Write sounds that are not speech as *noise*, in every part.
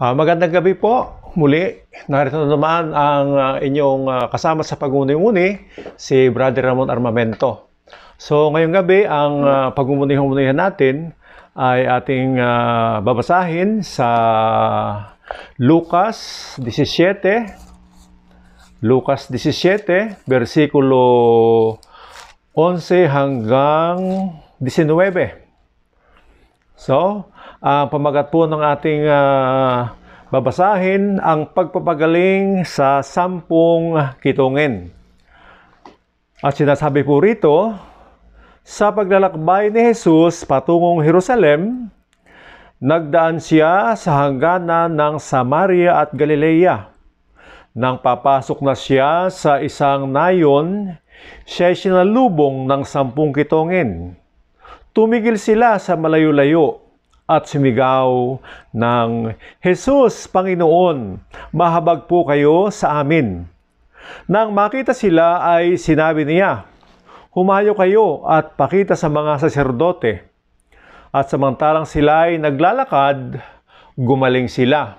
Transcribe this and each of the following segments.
Uh, magandang gabi po. Muli, narito na naman ang uh, inyong uh, kasama sa pagmuni-muni, si Brother Ramon Armamento. So ngayong gabi, ang uh, pagmuni-munihan natin ay ating uh, babasahin sa Lucas 17, Lucas 17, versikulo 11 hanggang 19. So, Uh, pamagat po ng ating uh, babasahin ang pagpapagaling sa sampung kitungin. At sinasabi po rito, sa paglalakbay ni Jesus patungong Jerusalem, nagdaan siya sa hangganan ng Samaria at Galilea. Nang papasok na siya sa isang nayon, siya sinalubong ng sampung kitongin. Tumigil sila sa malayo-layo at sumigaw ng, Jesus, Panginoon, mahabag po kayo sa amin. Nang makita sila ay sinabi niya, Humayo kayo at pakita sa mga saserdote. At samantalang sila ay naglalakad, gumaling sila.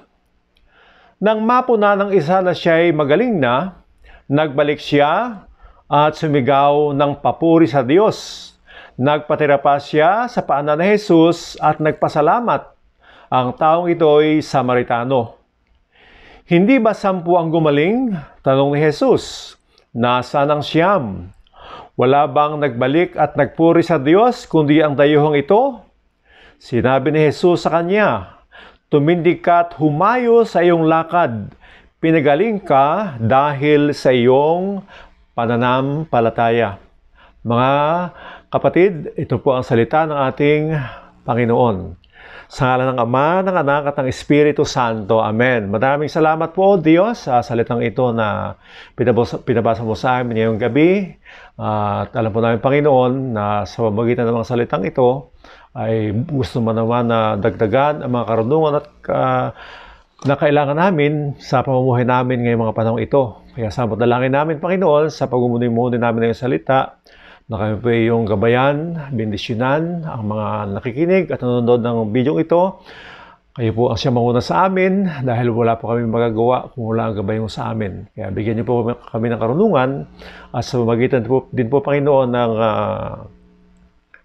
Nang mapuna ng isa na siya ay magaling na, nagbalik siya at sumigaw ng papuri sa Diyos Nagpatira pa siya sa paanan ni Jesus at nagpasalamat. Ang taong ito ay Samaritano. Hindi ba sampu ang gumaling? Tanong ni Jesus. Nasaan ang siyam? Wala bang nagbalik at nagpuri sa Diyos kundi ang dayuhang ito? Sinabi ni Jesus sa kanya, Tumindig ka at humayo sa iyong lakad. Pinagaling ka dahil sa iyong pananampalataya. Mga Kapatid, ito po ang salita ng ating Panginoon. Sa ngalan ng Ama, ng Anak at ng Espiritu Santo. Amen. Maraming salamat po, Diyos, sa salitang ito na pinabasa, pinabasa mo sa amin ngayong gabi. at alam po namin, Panginoon, na sa pamagitan ng mga salitang ito, ay gusto mo naman na dagdagan ang mga karunungan at uh, na kailangan namin sa pamumuhay namin ngayong mga panahon ito. Kaya sabot dalangin namin, Panginoon, sa pagmumuni-muni namin ng salita, na kami po iyong gabayan, bendisyonan ang mga nakikinig at nanonood ng video ito. Kayo po ang siya manguna sa amin dahil wala po kami magagawa kung wala ang gabay mo sa amin. Kaya bigyan niyo po kami ng karunungan at sa magitan po, din po Panginoon ng uh,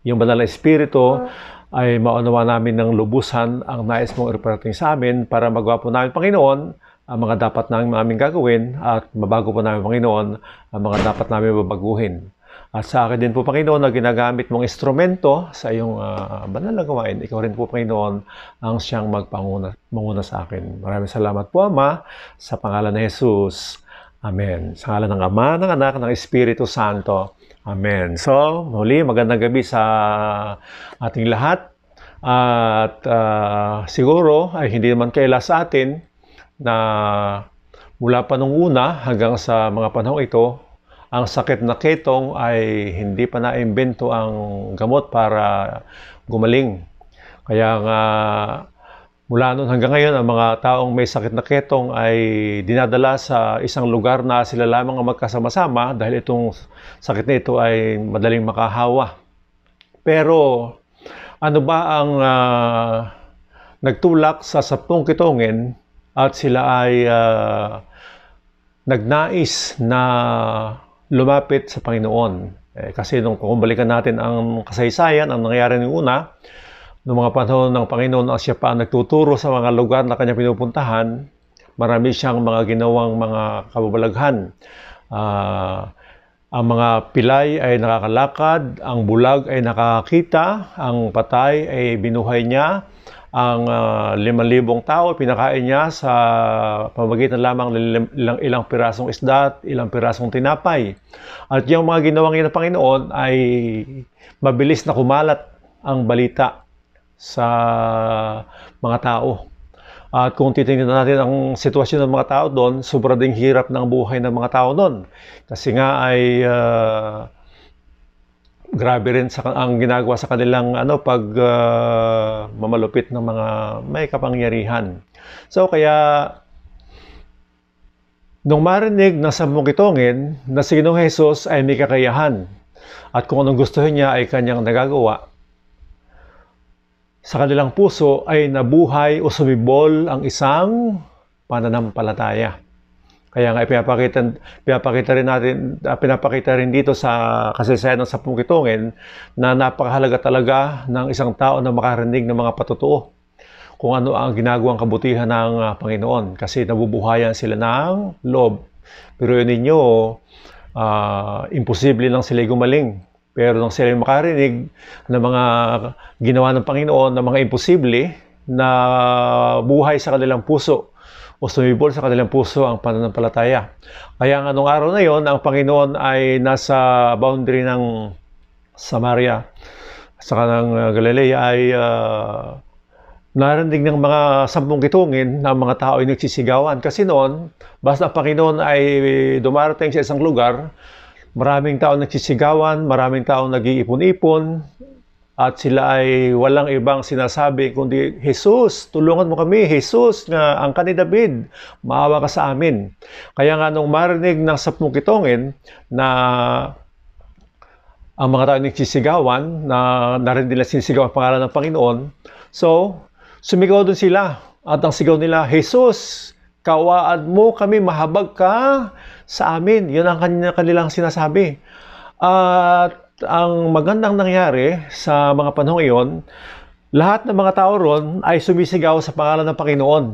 yung banal na espiritu mm. ay maunawa namin ng lubusan ang nais mong iparating sa amin para magawa po namin Panginoon ang mga dapat namin, namin gagawin at mabago po namin Panginoon ang mga dapat namin babaguhin. At sa akin din po, Panginoon, na ginagamit mong instrumento sa iyong uh, banal na gawain, ikaw rin po, Panginoon, ang siyang magpanguna manguna sa akin. Maraming salamat po, Ama, sa pangalan ni Jesus. Amen. Sa ngalan ng Ama, ng Anak, ng Espiritu Santo. Amen. So, muli, magandang gabi sa ating lahat. At uh, siguro ay hindi naman kaila sa atin na mula pa nung una hanggang sa mga panahon ito ang sakit na ketong ay hindi pa naimbento ang gamot para gumaling. Kaya nga mula noon hanggang ngayon ang mga taong may sakit na ketong ay dinadala sa isang lugar na sila lamang ang magkasama-sama dahil itong sakit na ito ay madaling makahawa. Pero ano ba ang uh, nagtulak sa sapong kitongin at sila ay uh, nagnais na lumapit sa Panginoon. Eh, kasi nung kung natin ang kasaysayan, ang nangyari noong una, noong mga panahon ng Panginoon na siya pa nagtuturo sa mga lugar na kanya pinupuntahan, marami siyang mga ginawang mga kababalaghan. Uh, ang mga pilay ay nakakalakad, ang bulag ay nakakita, ang patay ay binuhay niya, ang uh, ah, 5,000 tao, pinakain niya sa pamagitan lamang ng ilang, ilang pirasong isda at ilang pirasong tinapay. At yung mga ginawang yun ng Panginoon ay mabilis na kumalat ang balita sa mga tao. At kung titingnan natin ang sitwasyon ng mga tao doon, sobrang hirap ng buhay ng mga tao doon. Kasi nga ay uh, grabe rin sa, ang ginagawa sa kanilang ano, pag uh, mamalupit ng mga may kapangyarihan. So kaya Nung marinig na sa mungitongin na si Ginoong Hesus ay may kakayahan at kung anong gusto niya ay kanyang nagagawa, sa kanilang puso ay nabuhay o sumibol ang isang pananampalataya. Kaya nga eh, pinapakita, pinapakita rin natin, ah, pinapakita rin dito sa kasaysayan ng Sapung Kitungin na napakahalaga talaga ng isang tao na makarinig ng mga patotoo kung ano ang ginagawang kabutihan ng ah, Panginoon kasi nabubuhayan sila ng loob. Pero yun ninyo, uh, imposible lang sila gumaling. Pero nang sila makarinig ng mga ginawa ng Panginoon, ng mga imposible na buhay sa kanilang puso, o sumibol sa kanilang puso ang pananampalataya. Kaya ang anong araw na yon, ang Panginoon ay nasa boundary ng Samaria sa kanang uh, Galilea ay uh, narinig ng mga sampung gitungin na mga tao ay nagsisigawan. Kasi noon, basta ang Panginoon ay dumarating sa isang lugar, maraming tao nagsisigawan, maraming tao nag-iipon-ipon, at sila ay walang ibang sinasabi kundi, Jesus, tulungan mo kami, Jesus, nga ang ni David, maawa ka sa amin. Kaya nga nung marinig ng sapung kitongin na ang mga tao nagsisigawan, na narinig nila sinisigaw ang pangalan ng Panginoon, so sumigaw doon sila at ang sigaw nila, Jesus, kawaad mo kami, mahabag ka sa amin. Yun ang kanilang, kanilang sinasabi. At ang magandang nangyari sa mga panahong iyon, lahat ng mga tao ron ay sumisigaw sa pangalan ng Panginoon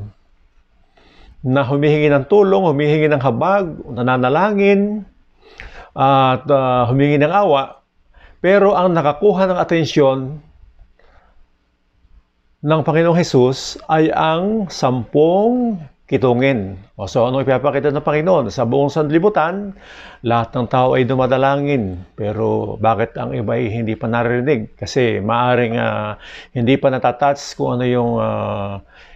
na humihingi ng tulong, humihingi ng habag, nananalangin, at uh, ah, humingi ng awa. Pero ang nakakuha ng atensyon ng Panginoong Hesus ay ang sampung kitungin. O so ano ipapakita ng Panginoon? Sa buong sanlibutan, lahat ng tao ay dumadalangin. Pero bakit ang iba ay hindi pa naririnig? Kasi maaring uh, hindi pa natatouch kung ano yung uh, ah,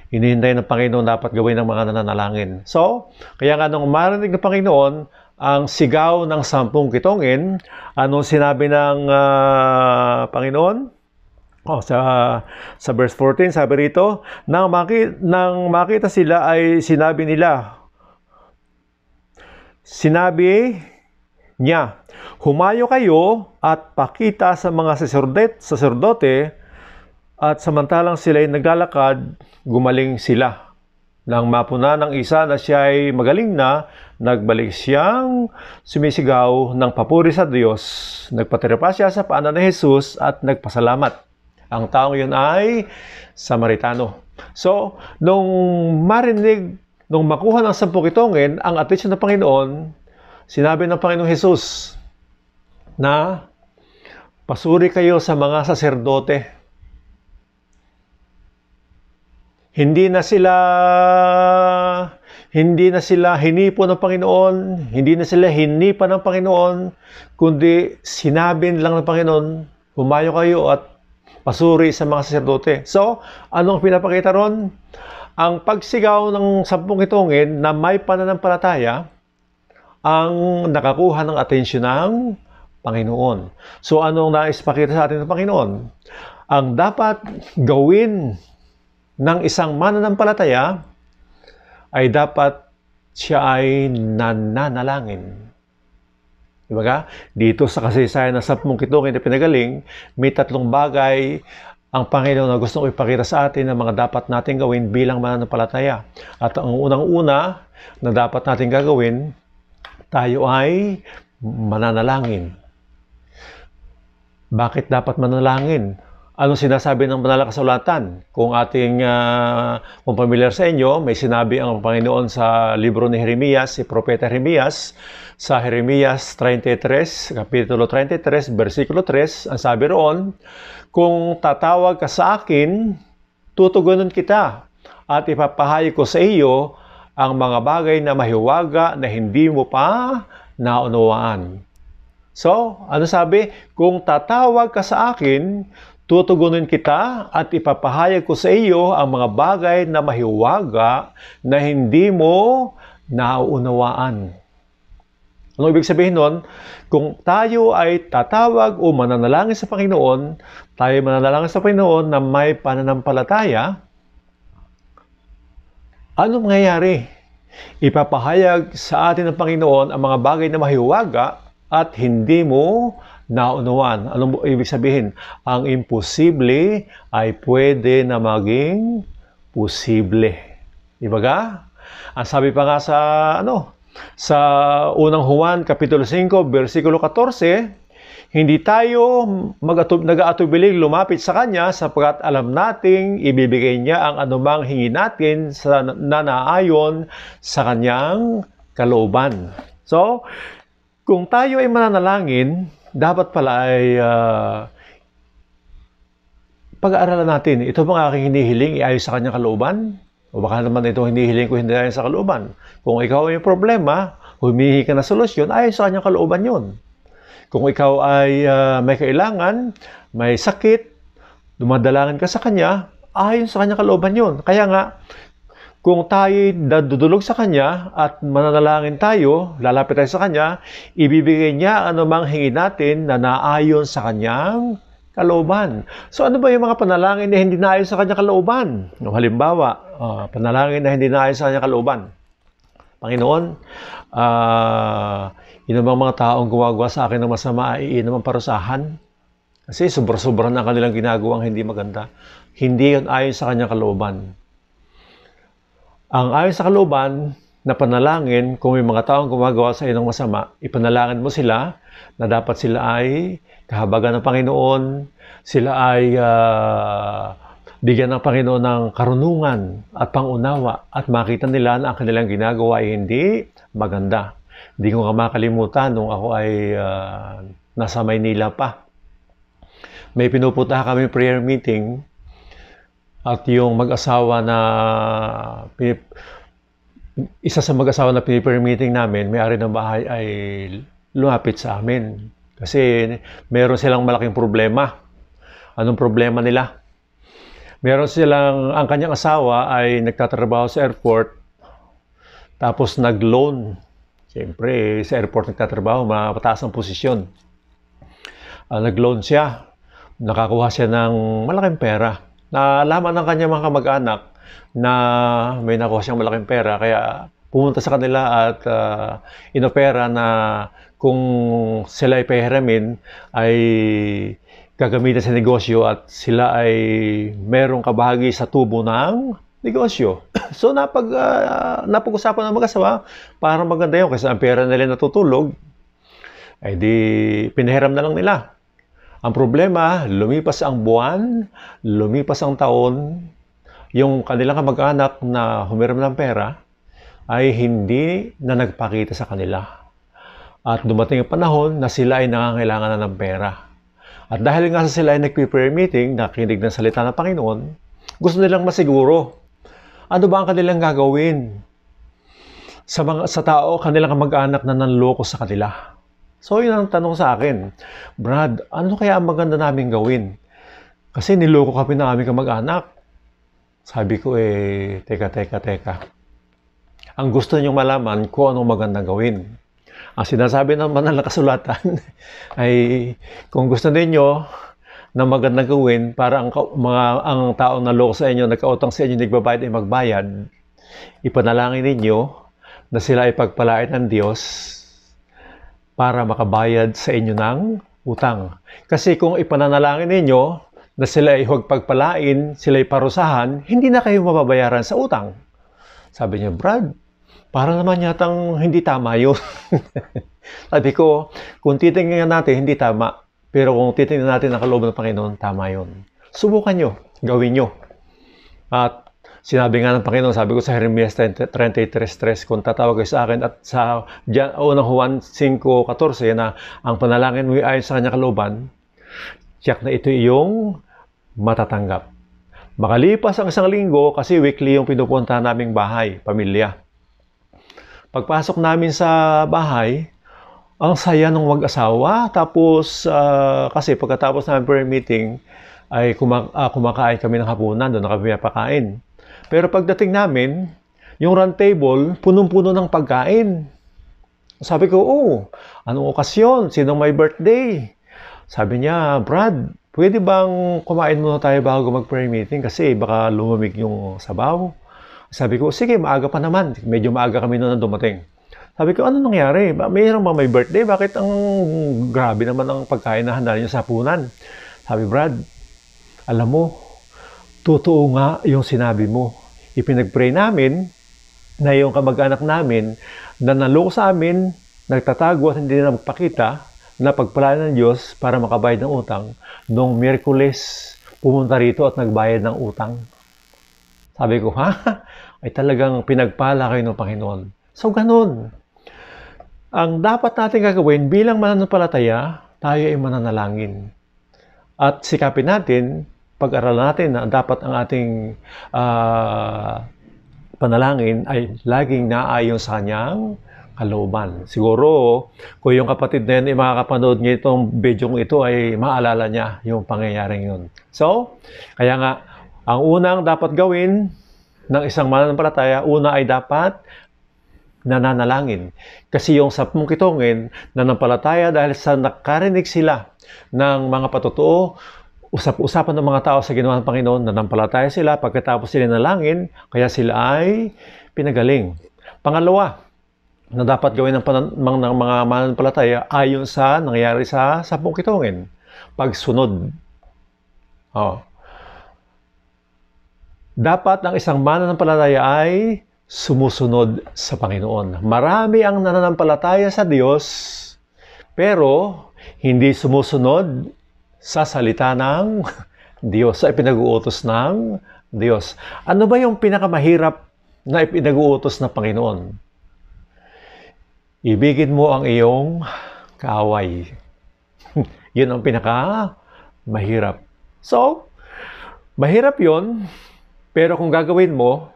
inihintay ng Panginoon dapat gawin ng mga nananalangin. So, kaya nga nung marinig ng Panginoon, ang sigaw ng sampung kitongin, anong sinabi ng uh, Panginoon? Oh, sa sa verse 14 sabi rito, nang makita, nang makita sila ay sinabi nila Sinabi niya, humayo kayo at pakita sa mga saserdet, saserdote at samantalang sila ay naglalakad, gumaling sila. Nang mapuna ng isa na siya ay magaling na, nagbalik siyang sumisigaw ng papuri sa Diyos. Nagpatira siya sa paanan ni Jesus at nagpasalamat. Ang tao yun ay Samaritano. So, nung marinig, nung makuha ng sampung itongin, ang atensyon ng Panginoon, sinabi ng Panginoong Hesus na pasuri kayo sa mga saserdote. Hindi na sila hindi na sila hinipo ng Panginoon, hindi na sila hinipa ng Panginoon, kundi sinabi lang ng Panginoon, humayo kayo at pasuri sa mga saserdote. So, anong pinapakita ron? Ang pagsigaw ng sampung itongin na may pananampalataya ang nakakuha ng atensyon ng Panginoon. So, anong nais pakita sa atin ng Panginoon? Ang dapat gawin ng isang mananampalataya ay dapat siya ay nananalangin. Diba Dito sa kasaysayan ng sampung kitungin na pinagaling, may tatlong bagay ang Panginoon na gustong ipakita sa atin ng mga dapat nating gawin bilang mananampalataya. At ang unang-una na dapat nating gagawin, tayo ay mananalangin. Bakit dapat manalangin? ano sinasabi ng banal na kasulatan. Kung ating uh, kung familiar sa inyo, may sinabi ang Panginoon sa libro ni Jeremias, si Propeta Jeremias, sa Jeremias 33, Kapitulo 33, versikulo 3, ang sabi roon, Kung tatawag ka sa akin, tutugunan kita at ipapahayag ko sa iyo ang mga bagay na mahiwaga na hindi mo pa naunawaan. So, ano sabi? Kung tatawag ka sa akin, Tutugunin kita at ipapahayag ko sa iyo ang mga bagay na mahiwaga na hindi mo nauunawaan. Ano ibig sabihin nun? Kung tayo ay tatawag o mananalangin sa Panginoon, tayo mananalangin sa Panginoon na may pananampalataya, ano mangyayari? Ipapahayag sa atin ng Panginoon ang mga bagay na mahiwaga at hindi mo naunuan. Anong ibig sabihin? Ang imposible ay pwede na maging posible. Di ba ka? Ang sabi pa nga sa ano, sa unang Juan kapitulo 5 bersikulo 14, hindi tayo nag-aatubiling lumapit sa Kanya sapagkat alam nating ibibigay niya ang anumang hingi natin sa nanaayon sa Kanyang kalooban. So, kung tayo ay mananalangin, dapat pala ay uh, pag-aaralan natin, ito bang aking hinihiling, iayos sa kanyang kalooban? O baka naman ito hinihiling ko hindi ayon sa kalooban. Kung ikaw ay may problema, humihingi ka na solusyon, ayos sa kanyang kalooban yun. Kung ikaw ay uh, may kailangan, may sakit, dumadalangin ka sa kanya, ayon sa kanyang kalooban yun. Kaya nga, kung tayo dadudulog sa Kanya at mananalangin tayo, lalapit tayo sa Kanya, ibibigay niya anumang hingi natin na naayon sa Kanyang kalooban. So ano ba yung mga panalangin na hindi naayon sa Kanyang kalooban? No, halimbawa, uh, panalangin na hindi naayon sa Kanyang kalooban. Panginoon, uh, ah, inom ang mga taong gumagawa sa akin ng masama ay iinom parusahan. Kasi sobra-sobra na kanilang ginagawang hindi maganda. Hindi yon ayon sa kanyang kalooban. Ang ayon sa kaluban, na panalangin kung may mga taong gumagawa sa inong masama, ipanalangin mo sila na dapat sila ay kahabagan ng Panginoon, sila ay uh, bigyan ng Panginoon ng karunungan at pangunawa at makita nila na ang kanilang ginagawa ay hindi maganda. Hindi ko nga makalimutan nung ako ay uh, nasa Maynila pa. May pinuputa kami prayer meeting at yung mag-asawa na isa sa mag-asawa na meeting namin, may-ari ng bahay ay lumapit sa amin. Kasi meron silang malaking problema. Anong problema nila? Meron silang, ang kanyang asawa ay nagtatrabaho sa airport, tapos nag-loan. Siyempre, sa airport nagtatrabaho, mataas ang posisyon. Uh, nag-loan siya, nakakuha siya ng malaking pera Nalaman ng kanyang mga kamag-anak na may nakuha siyang malaking pera kaya pumunta sa kanila at uh, inopera na kung sila ay pahiramin ay gagamitin sa negosyo at sila ay merong kabahagi sa tubo ng negosyo. *coughs* so napag uh, napag-usapan ng mag-asawa para maganda 'yon kasi ang pera nila natutulog ay di pinahiram na lang nila. Ang problema, lumipas ang buwan, lumipas ang taon, yung kanilang kamag-anak na humiram ng pera ay hindi na nagpakita sa kanila. At dumating ang panahon na sila ay nangangailangan na ng pera. At dahil nga sa sila ay nagpe-prayer meeting, nakinig ng salita ng Panginoon, gusto nilang masiguro. Ano ba ang kanilang gagawin sa mga sa tao kanilang mag anak na nanloko sa kanila? So, yun ang tanong sa akin. Brad, ano kaya ang maganda namin gawin? Kasi niloko kami ng aming kamag-anak. Sabi ko, eh, teka, teka, teka. Ang gusto niyong malaman kung anong magandang gawin. Ang sinasabi naman ng nakasulatan *laughs* ay kung gusto ninyo na magandang gawin para ang mga ang tao na loko sa inyo, nagkautang sa inyo, nagbabayad ay magbayad, ipanalangin ninyo na sila ay pagpalain ng Diyos para makabayad sa inyo ng utang. Kasi kung ipananalangin ninyo na sila ay huwag pagpalain, sila ay parusahan, hindi na kayo mababayaran sa utang. Sabi niya, Brad, para naman yatang hindi tama yun. *laughs* Sabi ko, kung titingnan natin, hindi tama. Pero kung titingnan natin ang kaloob ng Panginoon, tama yun. Subukan nyo, gawin nyo. At Sinabi nga ng Panginoon, sabi ko sa Jeremias 33.3, kung tatawag kayo sa akin at sa diyan, unang Juan 5.14 na ang panalangin mo ay sa kanya kalooban, tiyak na ito iyong matatanggap. Makalipas ang isang linggo kasi weekly yung pinupunta naming bahay, pamilya. Pagpasok namin sa bahay, ang saya ng mag-asawa. Tapos, uh, kasi pagkatapos namin prayer meeting, ay kuma- uh, kumakain kami ng hapunan, doon na kami napakain. Pero pagdating namin, yung round table, punong-puno ng pagkain. Sabi ko, oh, anong okasyon? Sino may birthday? Sabi niya, Brad, pwede bang kumain muna tayo bago mag-prayer meeting? Kasi baka lumamig yung sabaw. Sabi ko, sige, maaga pa naman. Medyo maaga kami noon na dumating. Sabi ko, ano nangyari? Mayroon ba may birthday? Bakit ang grabe naman ang pagkain na handa niya sa hapunan? Sabi, Brad, alam mo, totoo nga yung sinabi mo. Ipinagpray namin na yung kamag-anak namin na naloko sa amin, nagtatago at hindi na magpakita, na pagpalaan ng Diyos para makabayad ng utang, noong Miyerkules pumunta rito at nagbayad ng utang. Sabi ko, ha? *laughs* Ay talagang pinagpala kayo ng Panginoon. So, ganun. Ang dapat natin gagawin bilang mananampalataya, tayo ay mananalangin. At sikapin natin pag-aralan natin na dapat ang ating uh, panalangin ay laging naayon sa Kanyang kalooban. Siguro, kung yung kapatid na yan ay makakapanood niya itong video ito ay maalala niya yung pangyayaring yun. So, kaya nga, ang unang dapat gawin ng isang mananampalataya, una ay dapat nananalangin. Kasi yung sa mong nananampalataya dahil sa nakarinig sila ng mga patotoo usap-usapan ng mga tao sa ginawa ng Panginoon, nanampalataya sila, pagkatapos sila nalangin, kaya sila ay pinagaling. Pangalawa, na dapat gawin ng, panan- mga, ng mga mananampalataya ayon sa nangyayari sa sapong kitongin. Pagsunod. Oh. Dapat ang isang mananampalataya ay sumusunod sa Panginoon. Marami ang nananampalataya sa Diyos, pero hindi sumusunod sa salita ng *laughs* Diyos, sa ipinag-uutos ng Diyos. Ano ba yung pinakamahirap na ipinag-uutos ng Panginoon? Ibigin mo ang iyong kaaway. *laughs* yun ang pinaka mahirap. So, mahirap yon pero kung gagawin mo,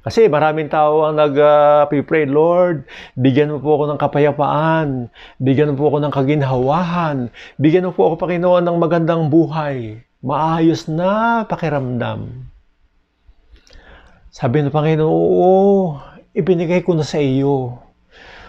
kasi maraming tao ang nag-pray, ah, uh, Lord, bigyan mo po ako ng kapayapaan, bigyan mo po ako ng kaginhawahan, bigyan mo po ako, Panginoon, ng magandang buhay, maayos na pakiramdam. Sabi ng Panginoon, oo, ibinigay ko na sa iyo.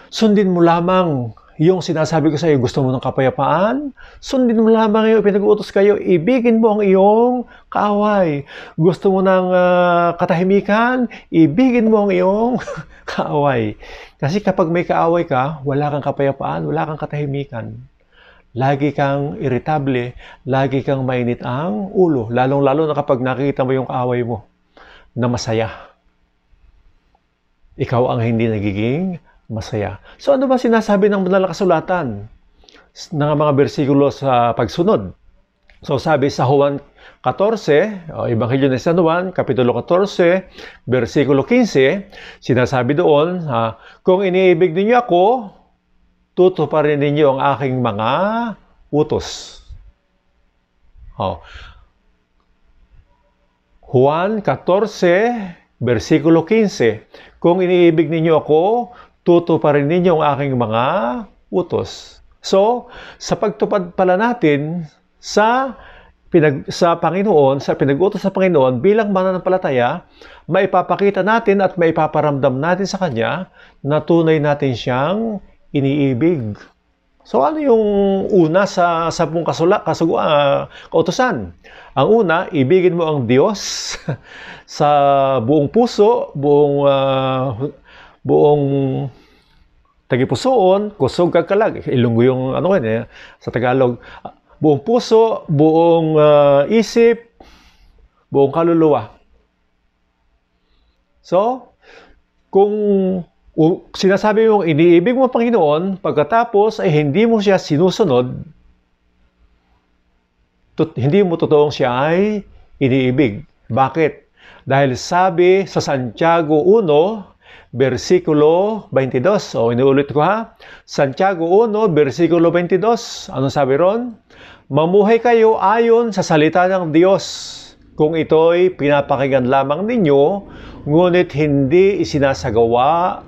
Sundin mo lamang yung sinasabi ko sa iyo, gusto mo ng kapayapaan? Sundin mo lamang yung pinag-uutos kayo. Ibigin mo ang iyong kaaway. Gusto mo ng uh, katahimikan? Ibigin mo ang iyong *laughs* kaaway. Kasi kapag may kaaway ka, wala kang kapayapaan, wala kang katahimikan. Lagi kang irritable, lagi kang mainit ang ulo. Lalong-lalo na kapag nakikita mo yung kaaway mo na masaya. Ikaw ang hindi nagiging masaya. So ano ba sinasabi ng banal na kasulatan ng mga bersikulo sa pagsunod? So sabi sa Juan 14, o Ebanghelyo ni San Juan, Kapitulo 14, versikulo 15, sinasabi doon, ha, Kung iniibig ninyo ako, tutuparin ninyo ang aking mga utos. Oh. Juan 14, versikulo 15, Kung iniibig ninyo ako, pa rin ninyo ang aking mga utos. So, sa pagtupad pala natin sa pinag, sa Panginoon, sa pinag-utos sa Panginoon bilang mananampalataya, maipapakita natin at maipaparamdam natin sa Kanya na tunay natin siyang iniibig. So ano yung una sa sabong kasula, kasugu, uh, ah, kautosan? Ang una, ibigin mo ang Diyos *laughs* sa buong puso, buong uh, buong tagipusoon, kusog kakalag. Ilunggo yung ano yun, eh, sa Tagalog. Buong puso, buong uh, isip, buong kaluluwa. So, kung uh, sinasabi mong iniibig mo ang Panginoon, pagkatapos ay hindi mo siya sinusunod, tut- hindi mo totoong siya ay iniibig. Bakit? Dahil sabi sa Santiago 1, versikulo 22. O, inuulit ko ha. Santiago 1, versikulo 22. Ano sabi ron? Mamuhay kayo ayon sa salita ng Diyos kung ito'y pinapakinggan lamang ninyo, ngunit hindi isinasagawa,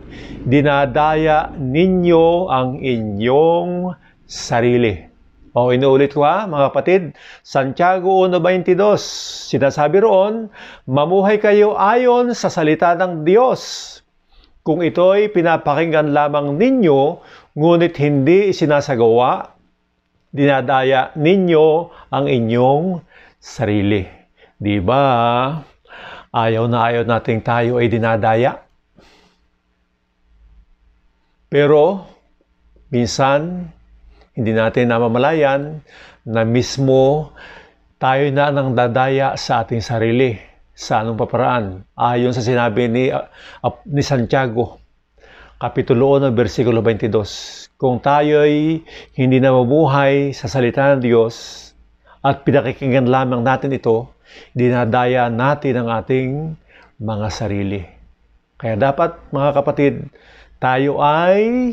dinadaya ninyo ang inyong sarili. O, inuulit ko ha, mga kapatid, Santiago 1.22, sinasabi roon, mamuhay kayo ayon sa salita ng Diyos. Kung ito'y pinapakinggan lamang ninyo, ngunit hindi sinasagawa, dinadaya ninyo ang inyong sarili. Di ba? Ayaw na ayaw nating tayo ay dinadaya. Pero, minsan, hindi natin namamalayan na mismo tayo na nang dadaya sa ating sarili sa anong paparaan? Ayon sa sinabi ni, uh, ni Santiago, Kapitulo 1, versikulo 22, Kung tayo'y hindi na mabuhay sa salita ng Diyos at pinakikinggan lamang natin ito, dinadaya natin ang ating mga sarili. Kaya dapat, mga kapatid, tayo ay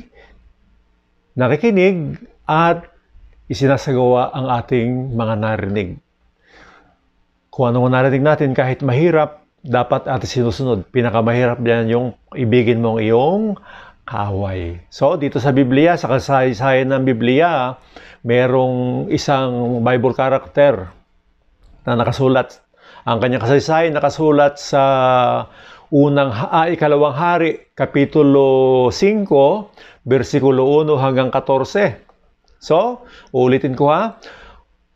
nakikinig at isinasagawa ang ating mga narinig. Kung anong narating natin, kahit mahirap, dapat at sinusunod. Pinakamahirap yan yung ibigin mong iyong kaway. So, dito sa Biblia, sa kasaysayan ng Biblia, merong isang Bible character na nakasulat. Ang kanyang kasaysayan nakasulat sa unang ah, ikalawang hari, kapitulo 5, versikulo 1 hanggang 14. So, ulitin ko ha.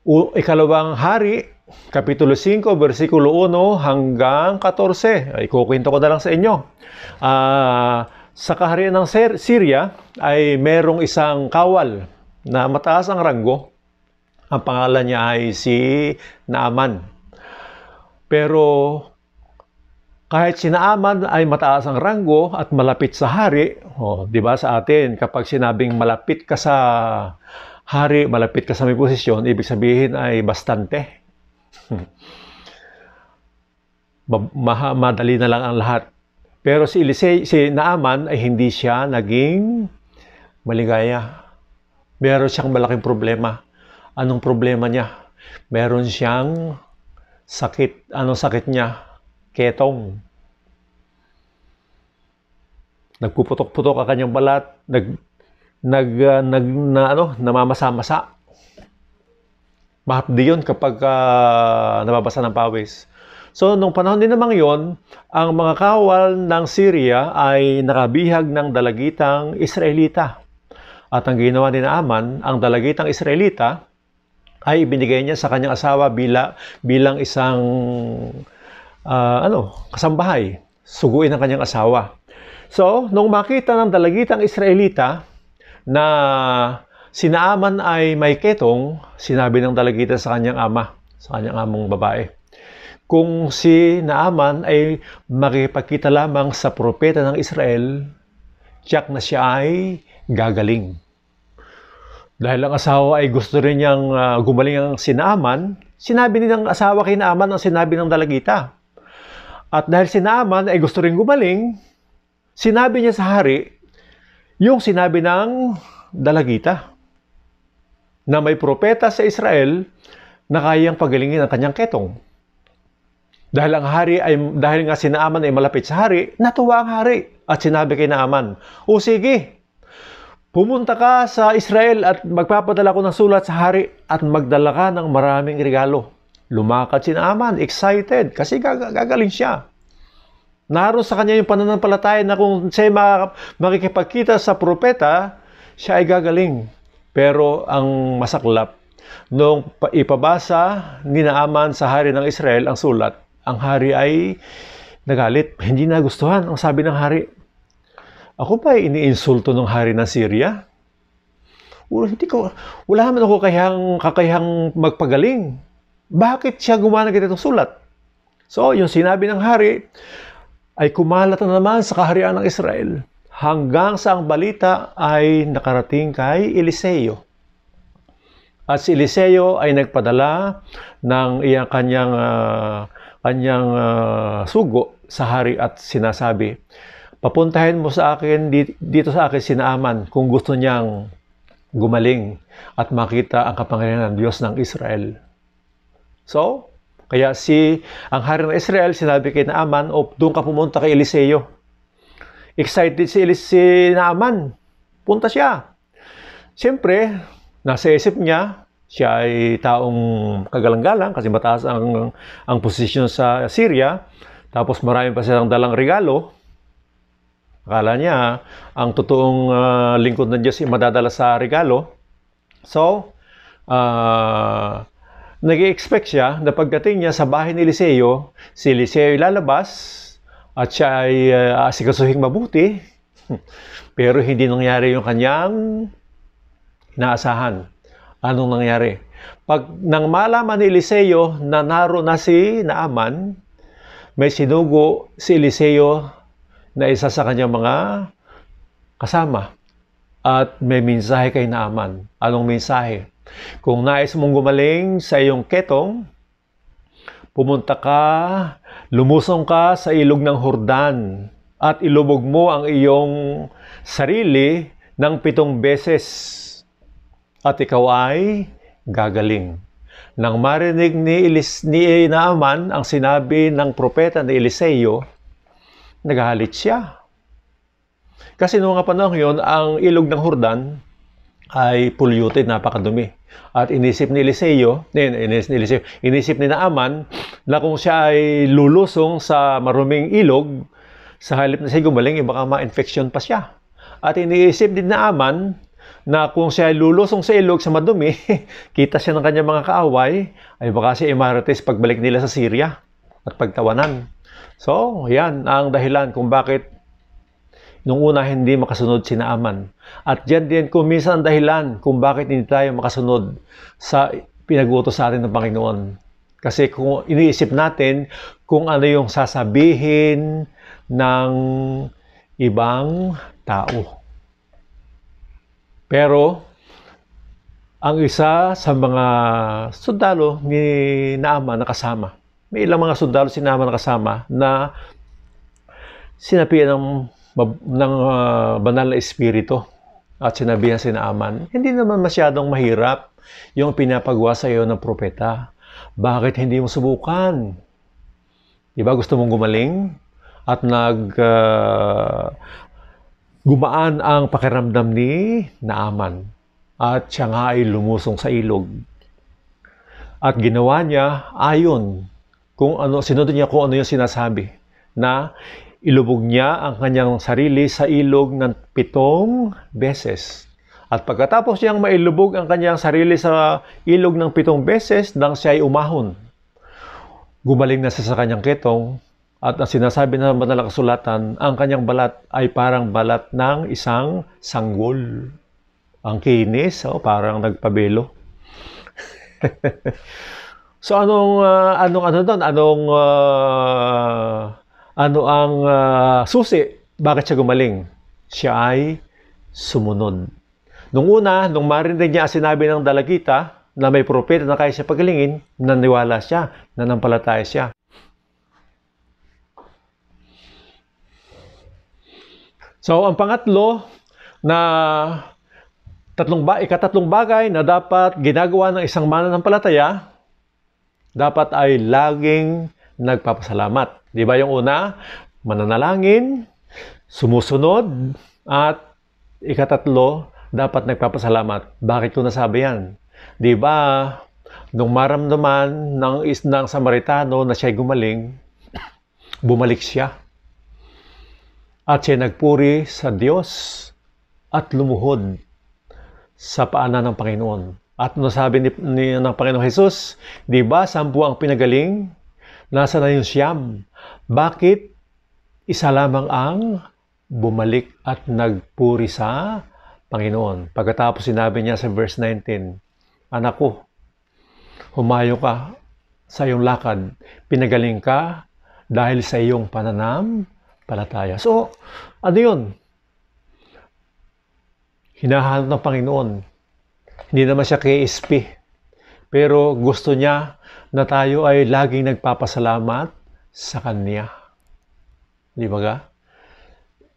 U, ikalawang hari, Kapitulo 5, versikulo 1 hanggang 14. Ay, kukwento ko na lang sa inyo. Uh, sa kaharian ng Syria ay merong isang kawal na mataas ang ranggo. Ang pangalan niya ay si Naaman. Pero kahit si Naaman ay mataas ang ranggo at malapit sa hari, oh, 'di ba sa atin kapag sinabing malapit ka sa hari, malapit ka sa may posisyon, ibig sabihin ay bastante *laughs* madali na lang ang lahat. Pero si Elisei, si Naaman ay hindi siya naging maligaya. Meron siyang malaking problema. Anong problema niya? Meron siyang sakit. Anong sakit niya? Ketong. Nagpuputok-putok ang kanyang balat, nag nag, uh, nag na ano, namamasa-masa mahapdi yun kapag uh, nababasa ng pawis. So, nung panahon din namang yon, ang mga kawal ng Syria ay nakabihag ng dalagitang Israelita. At ang ginawa ni Naaman, ang dalagitang Israelita ay ibinigay niya sa kanyang asawa bila, bilang isang uh, ano, kasambahay. Suguin ng kanyang asawa. So, nung makita ng dalagitang Israelita na Si Naaman ay may ketong, sinabi ng dalagita sa kanyang ama, sa kanyang among babae. Kung si Naaman ay makipagkita lamang sa propeta ng Israel, tiyak na siya ay gagaling. Dahil ang asawa ay gusto rin niyang uh, gumaling ang si Naaman, sinabi ni ng asawa kay Naaman ang sinabi ng dalagita. At dahil si Naaman ay gusto rin gumaling, sinabi niya sa hari yung sinabi ng dalagita na may propeta sa Israel na kayang pagalingin ang kanyang ketong. Dahil ang hari ay dahil nga si Naaman ay malapit sa hari, natuwa ang hari at sinabi kay Naaman, "O sige, pumunta ka sa Israel at magpapadala ko ng sulat sa hari at magdala ka ng maraming regalo." Lumakad si Naaman, excited kasi gag- gagaling siya. Naroon sa kanya yung pananampalataya na kung siya makikipagkita sa propeta, siya ay gagaling. Pero ang masaklap, noong ipabasa ni Naaman sa hari ng Israel ang sulat, ang hari ay nagalit. Hindi nagustuhan ang sabi ng hari. Ako ba iniinsulto ng hari ng Syria? Well, hindi ko, wala naman ako kakayang, kakayang magpagaling. Bakit siya gumawa ng itong sulat? So, yung sinabi ng hari ay kumalat na naman sa kaharian ng Israel hanggang sa ang balita ay nakarating kay Eliseo. At si Eliseo ay nagpadala ng iyang kanyang, uh, kanyang uh, sugo sa hari at sinasabi, Papuntahin mo sa akin, dito sa akin sinaaman kung gusto niyang gumaling at makita ang kapangyarihan ng Diyos ng Israel. So, kaya si ang hari ng Israel sinabi kay Naaman, o doon ka pumunta kay Eliseo Excited si Elise si Naaman. Punta siya. Siyempre, nasa isip niya, siya ay taong kagalang-galang kasi mataas ang, ang posisyon sa Syria. Tapos marami pa siyang dalang regalo. Akala niya, ang totoong uh, lingkod ng Diyos ay madadala sa regalo. So, uh, nag-expect siya na pagdating niya sa bahay ni Eliseo, si Eliseo lalabas, at siya ay uh, asikasuhin mabuti, hmm. pero hindi nangyari yung kanyang inaasahan. Anong nangyari? Pag nang malaman ni Eliseo na naro na si Naaman, may sinugo si Eliseo na isa sa kanyang mga kasama at may mensahe kay Naaman. Anong mensahe? Kung nais mong gumaling sa iyong ketong, pumunta ka Lumusong ka sa ilog ng Hordan at ilubog mo ang iyong sarili ng pitong beses at ikaw ay gagaling. Nang marinig ni, Elis, ni Naaman ang sinabi ng propeta ni Eliseo, naghalit siya. Kasi noong nga panahon yun, ang ilog ng Hordan ay polluted, napakadumi. At inisip ni Eliseo, inisip ni Eliseo, inisip ni Naaman na kung siya ay lulusong sa maruming ilog, sa halip na siya gumaling, baka ma-infection pa siya. At iniisip din Naaman na kung siya ay lulusong sa ilog sa madumi, *laughs* kita siya ng kanyang mga kaaway, ay baka si Emeritus pagbalik nila sa Syria at pagtawanan. So, yan ang dahilan kung bakit Nung una, hindi makasunod si Naaman. At yan din kung minsan ang dahilan kung bakit hindi tayo makasunod sa pinag-utos sa atin ng Panginoon. Kasi kung iniisip natin kung ano yung sasabihin ng ibang tao. Pero, ang isa sa mga sundalo ni Naaman na kasama, may ilang mga sundalo si Naaman na kasama na sinapian ng ng uh, banal na espiritu at sinabihan si Naaman, hindi naman masyadong mahirap yung pinapagawa sa iyo ng propeta. Bakit hindi mo subukan? Di ba gusto mong gumaling? At nag uh, gumaan ang pakiramdam ni Naaman. At siya nga ay lumusong sa ilog. At ginawa niya ayon kung ano, sinunod niya kung ano yung sinasabi na Ilubog niya ang kanyang sarili sa ilog ng pitong beses. At pagkatapos niyang mailubog ang kanyang sarili sa ilog ng pitong beses nang siya ay umahon. Gumaling na siya sa kanyang ketong at ang sinasabi na manalakasulatan, ang kanyang balat ay parang balat ng isang sanggol. Ang kinis, oh, parang nagpabelo. *laughs* so anong uh, anong ano doon? Anong uh, ano ang uh, susi, bakit siya gumaling? Siya ay sumunod. Nung una, nung marinig niya sinabi ng dalagita na may propeta na kaya siya pagalingin, naniwala siya, nanampalataya siya. So, ang pangatlo na tatlong ba, ikatatlong bagay na dapat ginagawa ng isang mananampalataya, dapat ay laging nagpapasalamat. Di ba yung una, mananalangin, sumusunod, at ikatatlo, dapat nagpapasalamat. Bakit ko nasabi yan? Di ba, nung maramdaman ng isnang Samaritano na siya'y gumaling, bumalik siya. At siya nagpuri sa Diyos at lumuhod sa paanan ng Panginoon. At nasabi ni, ni, ng Panginoong Jesus, di ba, sampu ang pinagaling, Nasa na yung siyam? Bakit isa lamang ang bumalik at nagpuri sa Panginoon? Pagkatapos sinabi niya sa verse 19, Anak ko, humayo ka sa iyong lakad, pinagaling ka dahil sa iyong pananam, palataya. So, ano yun? Hinahanap ng Panginoon. Hindi naman siya KSP. Pero gusto niya na tayo ay laging nagpapasalamat sa Kanya. Di ba ka?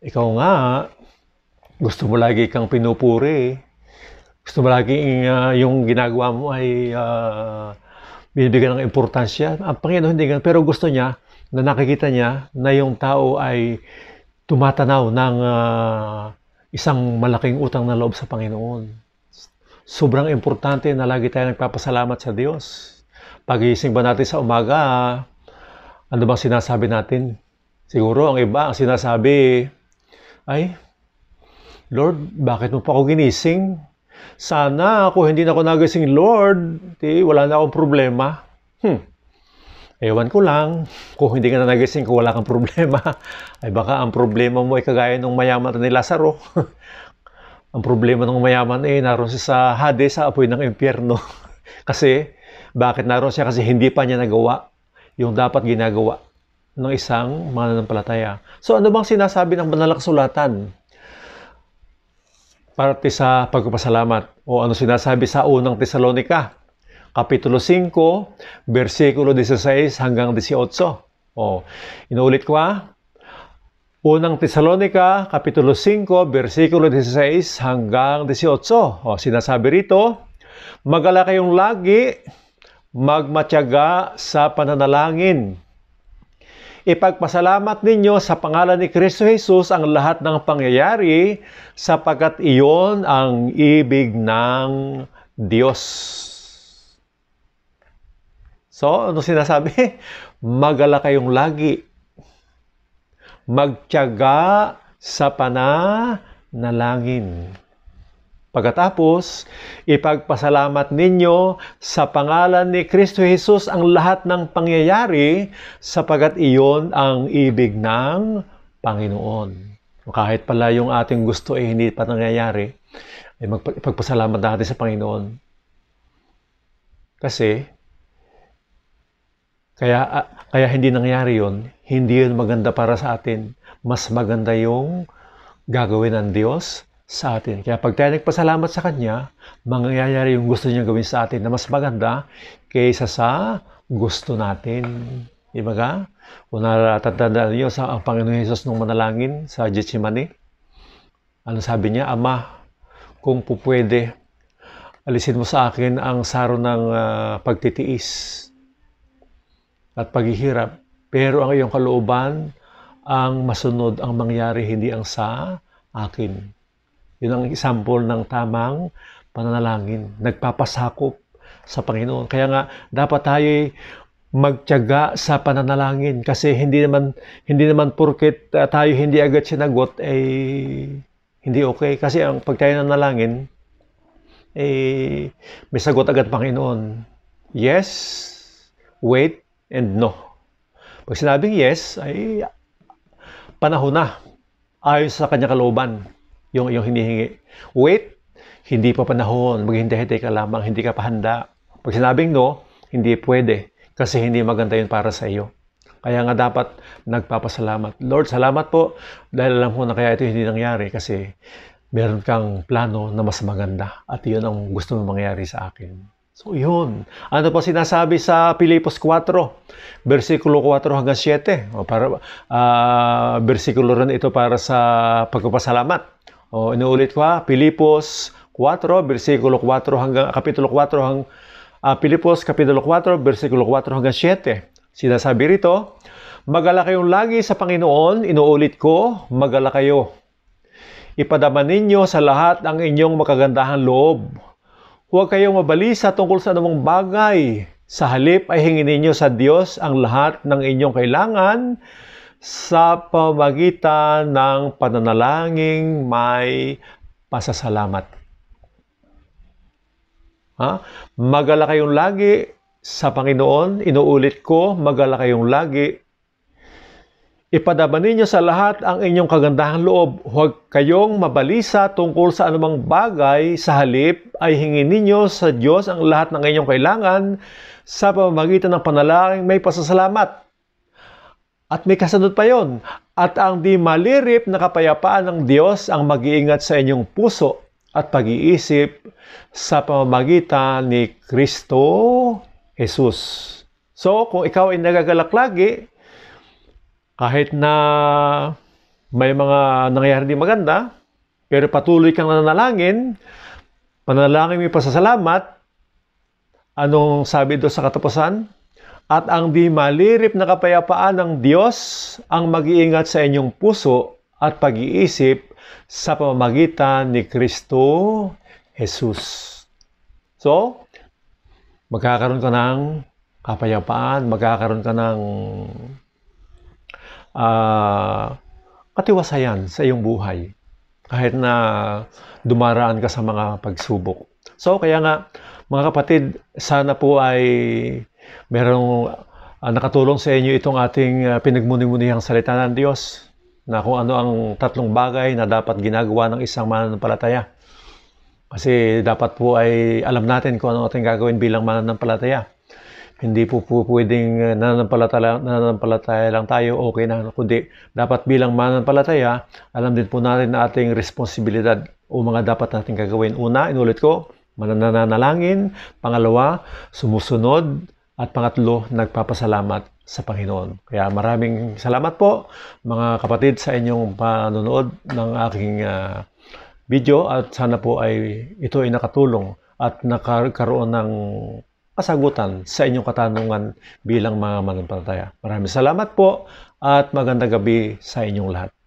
Ikaw nga, gusto mo lagi kang pinupuri. Gusto mo lagi uh, yung ginagawa mo ay uh, binibigyan ng importansya. Ang Panginoon hindi ganun. Pero gusto niya na nakikita niya na yung tao ay tumatanaw ng uh, isang malaking utang na loob sa Panginoon. Sobrang importante na lagi tayo nagpapasalamat sa Diyos pagising ba natin sa umaga, ano bang sinasabi natin? Siguro ang iba ang sinasabi ay, Lord, bakit mo pa ako ginising? Sana ako hindi na ako nagising, Lord, di, wala na akong problema. Hmm. Ewan ko lang, kung hindi ka na nagising, kung wala kang problema, *laughs* ay baka ang problema mo ay kagaya ng mayaman ni Lazaro. *laughs* ang problema ng mayaman ay eh, naroon siya sa hade sa apoy ng impyerno. *laughs* Kasi bakit naroon siya? Kasi hindi pa niya nagawa yung dapat ginagawa ng isang mananampalataya. So ano bang sinasabi ng banal kasulatan? Parte sa pagpapasalamat o ano sinasabi sa unang Tesalonika? Kapitulo 5, versikulo 16 hanggang 18. O, inulit ko ha. Unang Tesalonika, Kapitulo 5, versikulo 16 hanggang 18. O, sinasabi rito, Magala kayong lagi magmatyaga sa pananalangin. Ipagpasalamat ninyo sa pangalan ni Kristo Jesus ang lahat ng pangyayari sapagkat iyon ang ibig ng Diyos. So, ano sinasabi? *laughs* Magala kayong lagi. Magtyaga sa pananalangin. Pagkatapos, ipagpasalamat ninyo sa pangalan ni Kristo Jesus ang lahat ng pangyayari sapagat iyon ang ibig ng Panginoon. Kahit pala yung ating gusto ay eh, hindi pa nangyayari, ay magpagpasalamat natin sa Panginoon. Kasi, kaya, ah, kaya hindi nangyari yon hindi yun maganda para sa atin. Mas maganda yung gagawin ng Diyos sa atin. Kaya pag tayo nagpasalamat sa Kanya, mangyayari yung gusto niya gawin sa atin na mas maganda kaysa sa gusto natin. Di ba ka? Kung natatandaan niyo sa ang Panginoon Yesus nung manalangin sa Gethsemane, ano sabi niya? Ama, kung pupwede, alisin mo sa akin ang saro ng uh, pagtitiis at paghihirap. Pero ang iyong kalooban, ang masunod ang mangyari, hindi ang sa akin. Yun ang example ng tamang pananalangin. Nagpapasakop sa Panginoon. Kaya nga, dapat tayo magtiyaga sa pananalangin kasi hindi naman hindi naman porket ah, tayo hindi agad sinagot ay eh, hindi okay kasi ang pag tayo nanalangin eh may sagot agad Panginoon yes wait and no pag sinabing yes ay panahon na ayon sa kanya kalooban yung iyong hinihingi. Wait, hindi pa panahon. Maghintay-hintay ka lamang, hindi ka pa handa. Pag sinabing no, hindi pwede kasi hindi maganda yun para sa iyo. Kaya nga dapat nagpapasalamat. Lord, salamat po dahil alam ko na kaya ito hindi nangyari kasi meron kang plano na mas maganda at yun ang gusto mong mangyari sa akin. So yun, ano pa sinasabi sa Pilipos 4, versikulo 4 hanggang 7. O para, uh, versikulo rin ito para sa pagpapasalamat. O, inuulit ko ha, Pilipos 4, versikulo 4 hanggang, ah, kapitulo 4 hang, uh, Pilipos kapitulo 4, versikulo 4 hanggang 7. Sinasabi rito, Magala kayong lagi sa Panginoon, inuulit ko, magala kayo. Ipadama ninyo sa lahat ang inyong makagandahan loob. Huwag kayong mabalisa tungkol sa anumang bagay. Sa halip ay hingin ninyo sa Diyos ang lahat ng inyong kailangan sa pamagitan ng pananalangin may pasasalamat. Ha? Magala kayong lagi sa Panginoon. Inuulit ko, magala kayong lagi. Ipadaban ninyo sa lahat ang inyong kagandahan loob. Huwag kayong mabalisa tungkol sa anumang bagay. Sa halip ay hingin ninyo sa Diyos ang lahat ng inyong kailangan sa pamamagitan ng panalangin may pasasalamat. At may kasunod pa yon. At ang di malirip na kapayapaan ng Diyos ang mag-iingat sa inyong puso at pag-iisip sa pamamagitan ni Kristo Jesus. So, kung ikaw ay nagagalak lagi, kahit na may mga nangyayari di maganda, pero patuloy kang nananalangin, pananalangin mo yung pasasalamat, anong sabi doon sa katapusan? at ang di malirip na kapayapaan ng Diyos ang mag-iingat sa inyong puso at pag-iisip sa pamamagitan ni Kristo Jesus. So, magkakaroon ka ng kapayapaan, magkakaroon ka ng uh, katiwasayan sa iyong buhay kahit na dumaraan ka sa mga pagsubok. So, kaya nga, mga kapatid, sana po ay merong uh, nakatulong sa inyo itong ating uh, pinagmuni-munihang salita ng Diyos na kung ano ang tatlong bagay na dapat ginagawa ng isang mananampalataya. Kasi dapat po ay alam natin kung ano ating gagawin bilang mananampalataya. Hindi po, po pwedeng ah, nananampalataya, nananampalataya lang tayo, okay na, kundi dapat bilang mananampalataya, alam din po natin na ating responsibilidad o mga dapat natin gagawin. Una, inulit ko, manananalangin. Pangalawa, sumusunod at pangatlo, nagpapasalamat sa Panginoon. Kaya maraming salamat po mga kapatid sa inyong panonood ng aking uh, video at sana po ay ito ay nakatulong at nakaroon ng kasagutan sa inyong katanungan bilang mga mananampalataya. Maraming salamat po at magandang gabi sa inyong lahat.